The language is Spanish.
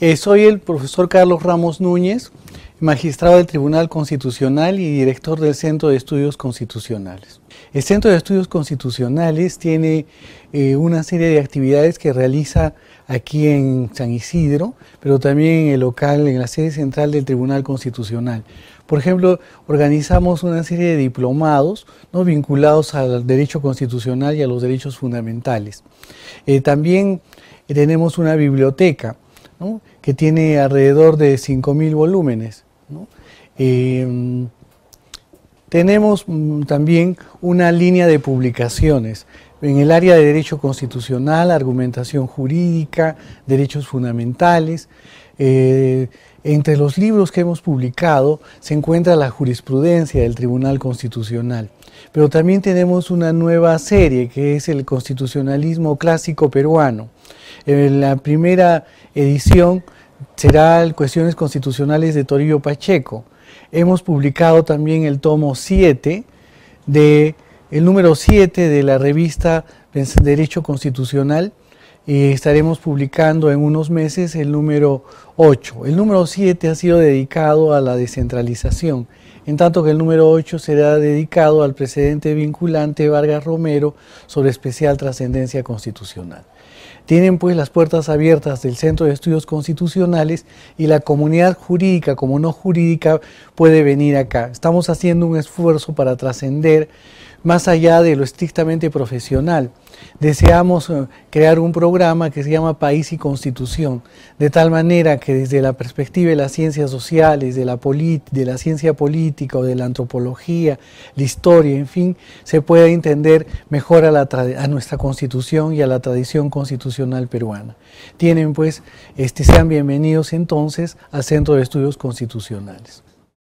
Eh, soy el profesor Carlos Ramos Núñez, magistrado del Tribunal Constitucional y director del Centro de Estudios Constitucionales. El Centro de Estudios Constitucionales tiene eh, una serie de actividades que realiza aquí en San Isidro, pero también en el local, en la sede central del Tribunal Constitucional. Por ejemplo, organizamos una serie de diplomados ¿no? vinculados al derecho constitucional y a los derechos fundamentales. Eh, también tenemos una biblioteca que tiene alrededor de 5.000 volúmenes. Eh, tenemos mm, también una línea de publicaciones en el área de derecho constitucional, argumentación jurídica, derechos fundamentales. Eh, entre los libros que hemos publicado se encuentra la jurisprudencia del Tribunal Constitucional, pero también tenemos una nueva serie que es el constitucionalismo clásico peruano. En eh, la primera edición será Cuestiones Constitucionales de Toribio Pacheco. Hemos publicado también el tomo 7 de el número 7 de la revista Derecho Constitucional y estaremos publicando en unos meses el número 8. El número 7 ha sido dedicado a la descentralización en tanto que el número 8 será dedicado al precedente vinculante Vargas Romero sobre especial trascendencia constitucional. Tienen pues las puertas abiertas del Centro de Estudios Constitucionales y la comunidad jurídica como no jurídica puede venir acá. Estamos haciendo un esfuerzo para trascender más allá de lo estrictamente profesional. Deseamos eh, crear un programa que se llama País y Constitución, de tal manera que desde la perspectiva de las ciencias sociales, de la, ciencia política o de la antropología, la historia, en fin, se pueda entender mejor a, nuestra constitución y a la tradición constitucional peruana. Tienen pues, este, sean bienvenidos entonces al Centro de Estudios Constitucionales.